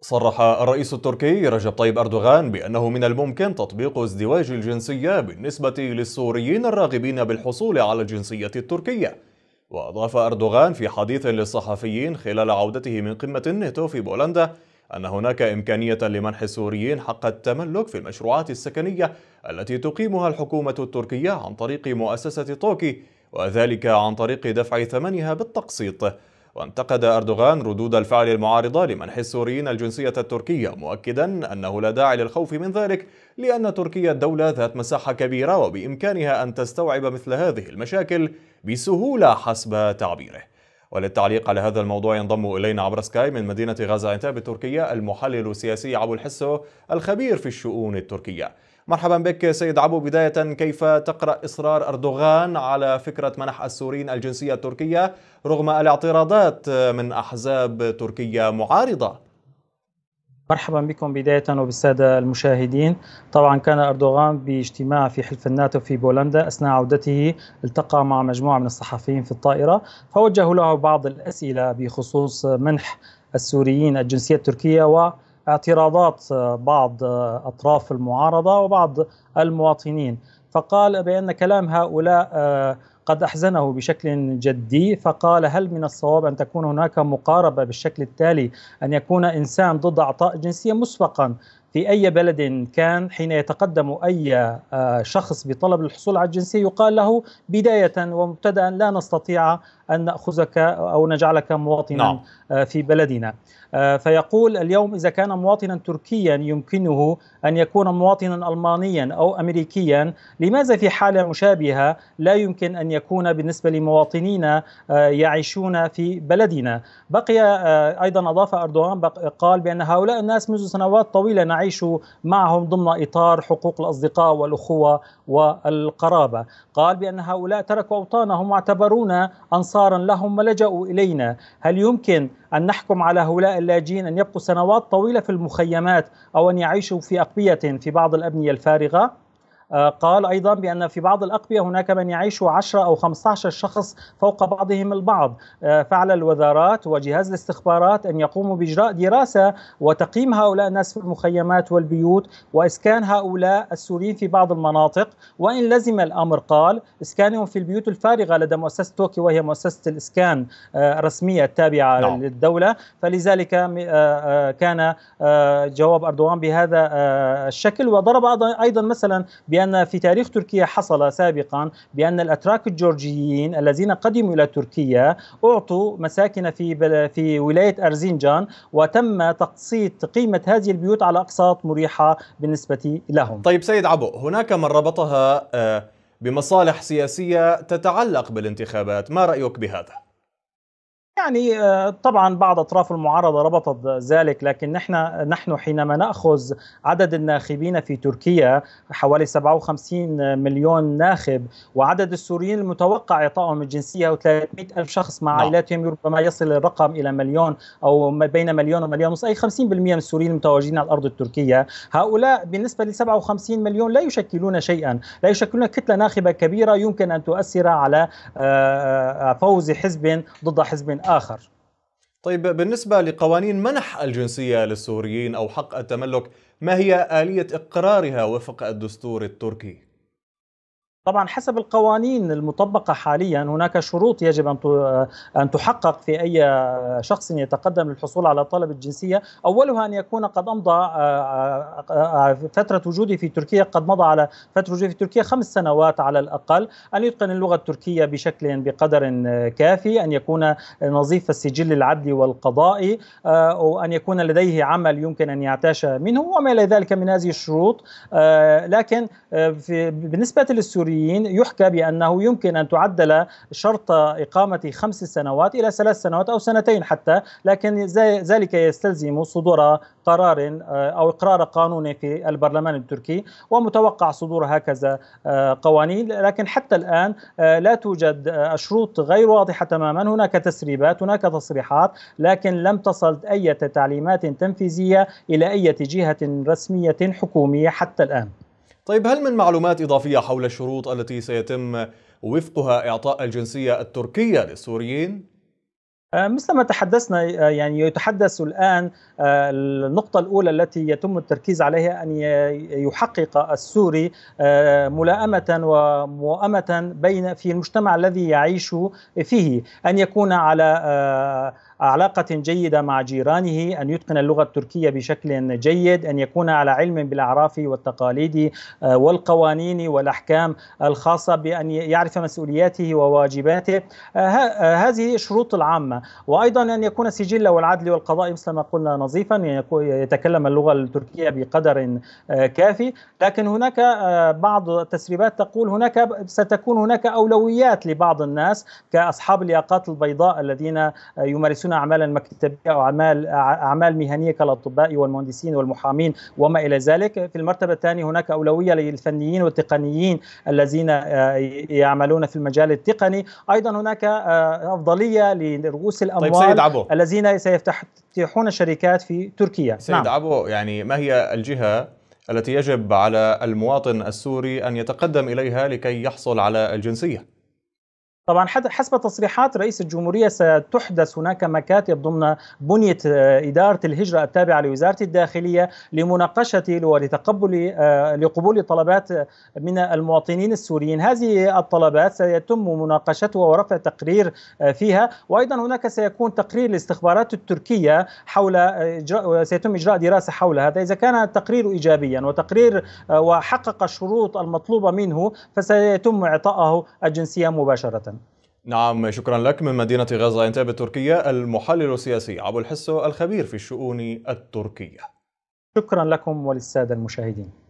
صرح الرئيس التركي رجب طيب أردوغان بأنه من الممكن تطبيق ازدواج الجنسية بالنسبة للسوريين الراغبين بالحصول على الجنسية التركية وأضاف أردوغان في حديث للصحفيين خلال عودته من قمة النيتو في بولندا أن هناك إمكانية لمنح السوريين حق التملك في المشروعات السكنية التي تقيمها الحكومة التركية عن طريق مؤسسة توكي وذلك عن طريق دفع ثمنها بالتقسيط وانتقد أردوغان ردود الفعل المعارضة لمنح السوريين الجنسية التركية مؤكدا أنه لا داعي للخوف من ذلك لأن تركيا دولة ذات مساحة كبيرة وبإمكانها أن تستوعب مثل هذه المشاكل بسهولة حسب تعبيره وللتعليق على هذا الموضوع ينضم إلينا عبر سكاي من مدينة غازا عنتاب التركية المحلل السياسي عبو الحسو الخبير في الشؤون التركية مرحبا بك سيد عبو بداية كيف تقرأ إصرار أردوغان على فكرة منح السوريين الجنسية التركية رغم الاعتراضات من أحزاب تركية معارضة؟ مرحبا بكم بداية وبالسادة المشاهدين طبعا كان أردوغان باجتماع في حلف الناتو في بولندا أثناء عودته التقى مع مجموعة من الصحفيين في الطائرة فوجهوا له بعض الأسئلة بخصوص منح السوريين الجنسية التركية و اعتراضات آه، بعض آه، أطراف المعارضة وبعض المواطنين فقال بأن كلام هؤلاء آه، قد أحزنه بشكل جدي فقال هل من الصواب أن تكون هناك مقاربة بالشكل التالي أن يكون إنسان ضد أعطاء جنسية مسبقا في أي بلد كان حين يتقدم أي آه، شخص بطلب الحصول على الجنسية يقال له بداية ومبتدأ لا نستطيع أن نأخذك أو نجعلك مواطنا نعم. آه، في بلدنا آه، فيقول اليوم إذا كان مواطنا تركيا يمكنه أن يكون مواطنا ألمانيا أو أمريكيا لماذا في حالة مشابهة لا يمكن أن يكون بالنسبة لمواطنين يعيشون في بلدنا بقي أيضا أضاف أردوغان قال بأن هؤلاء الناس منذ سنوات طويلة نعيش معهم ضمن إطار حقوق الأصدقاء والأخوة والقرابة قال بأن هؤلاء تركوا أوطانهم واعتبرونا أنصارا لهم ولجأوا إلينا هل يمكن أن نحكم على هؤلاء اللاجئين أن يبقوا سنوات طويلة في المخيمات أو أن يعيشوا في أقبية في بعض الأبنية الفارغة؟ آه، قال أيضا بأن في بعض الأقبية هناك من يعيش 10 أو 15 شخص فوق بعضهم البعض آه، فعل الوزارات وجهاز الاستخبارات أن يقوموا بإجراء دراسة وتقييم هؤلاء الناس في المخيمات والبيوت وإسكان هؤلاء السوريين في بعض المناطق وإن لزم الأمر قال إسكانهم في البيوت الفارغة لدى مؤسسة توكي وهي مؤسسة الإسكان آه، الرسمية التابعة نعم. للدولة فلذلك كان جواب أردوغان بهذا الشكل وضرب أيضا مثلا بأن لان في تاريخ تركيا حصل سابقا بأن الأتراك الجورجيين الذين قدموا إلى تركيا أعطوا مساكن في في ولاية أرزنجان وتم تقسيط قيمة هذه البيوت على أقساط مريحة بالنسبة لهم طيب سيد عبو هناك من ربطها آه، بمصالح سياسية تتعلق بالانتخابات ما رأيك بهذا؟ يعني آه، طبعا بعض اطراف المعارضه ربطت ذلك لكن نحن نحن حينما ناخذ عدد الناخبين في تركيا حوالي 57 مليون ناخب وعدد السوريين المتوقع اعطائهم الجنسيه و300 الف شخص مع نعم. عائلاتهم ربما يصل الرقم الى مليون او ما بين مليون ومليون ونص اي 50% من السوريين المتواجدين على الارض التركيه هؤلاء بالنسبه ل 57 مليون لا يشكلون شيئا لا يشكلون كتله ناخبه كبيره يمكن ان تؤثر على آه، آه، فوز حزب ضد حزب آخر طيب بالنسبة لقوانين منح الجنسية للسوريين أو حق التملك ما هي آلية إقرارها وفق الدستور التركي؟ طبعا حسب القوانين المطبقة حاليا هناك شروط يجب أن أن تحقق في أي شخص يتقدم للحصول على طلب الجنسية أولها أن يكون قد أمضى آه، آه، آه، فترة وجوده في تركيا قد مضى على فترة وجوده في تركيا خمس سنوات على الأقل أن يتقن اللغة التركية بشكل بقدر كافي أن يكون نظيف السجل العدلي والقضائي وأن يكون لديه عمل يمكن أن يعتاش منه وما إلى ذلك من هذه الشروط لكن بالنسبة للسوريين السوريين يحكى بأنه يمكن أن تعدل شرط إقامة خمس سنوات إلى ثلاث سنوات أو سنتين حتى لكن ذلك يستلزم صدور قرار آه، أو إقرار قانوني في البرلمان التركي ومتوقع صدور هكذا آه، قوانين لكن حتى الآن آه، لا توجد شروط غير واضحة تماما هناك تسريبات هناك تصريحات لكن لم تصل أي تعليمات تنفيذية إلى أي جهة رسمية حكومية حتى الآن طيب هل من معلومات إضافية حول الشروط التي سيتم وفقها إعطاء الجنسية التركية للسوريين؟ آه، مثل ما تحدثنا آه، يعني يتحدث الآن آه، النقطة الأولى التي يتم التركيز عليها أن يحقق السوري ملائمة وموائمه بين في المجتمع الذي يعيش فيه أن يكون على علاقة جيدة مع جيرانه أن يتقن اللغة التركية بشكل جيد أن يكون على علم بالأعراف والتقاليد آه، والقوانين والأحكام الخاصة بأن يعرف مسؤولياته وواجباته آه، آه، هذه الشروط العامة وأيضا أن يكون سجل والعدل والقضاء مثل ما قلنا نظيفا يعني يتكلم اللغة التركية بقدر كافي لكن هناك بعض التسريبات تقول هناك ستكون هناك أولويات لبعض الناس كأصحاب الياقات البيضاء الذين يمارسون اعمالا مكتبيه او اعمال اعمال مهنيه كالاطباء والمهندسين والمحامين وما الى ذلك في المرتبه الثانيه هناك اولويه للفنيين والتقنيين الذين آه، يعملون في المجال التقني ايضا هناك آه، افضليه لرؤوس طيب، الاموال طيب سيد عبو. الذين سيفتحون شركات في تركيا سيد نعم. عبو يعني ما هي الجهه التي يجب على المواطن السوري ان يتقدم اليها لكي يحصل على الجنسيه طبعا حسب تصريحات رئيس الجمهورية ستحدث هناك مكاتب ضمن بنية آه، إدارة الهجرة التابعة لوزارة الداخلية لمناقشة ولتقبل آه، لقبول طلبات من المواطنين السوريين هذه الطلبات سيتم مناقشتها ورفع تقرير آه، فيها وأيضا هناك سيكون تقرير الاستخبارات التركية حول سيتم إجراء دراسة حول هذا إذا كان التقرير إيجابيا وتقرير وحقق الشروط المطلوبة منه فسيتم إعطائه الجنسية مباشرة نعم شكرا لك من مدينة غزة انتاب تركيا المحلل السياسي أبو الحسو الخبير في الشؤون التركية شكرا لكم وللسادة المشاهدين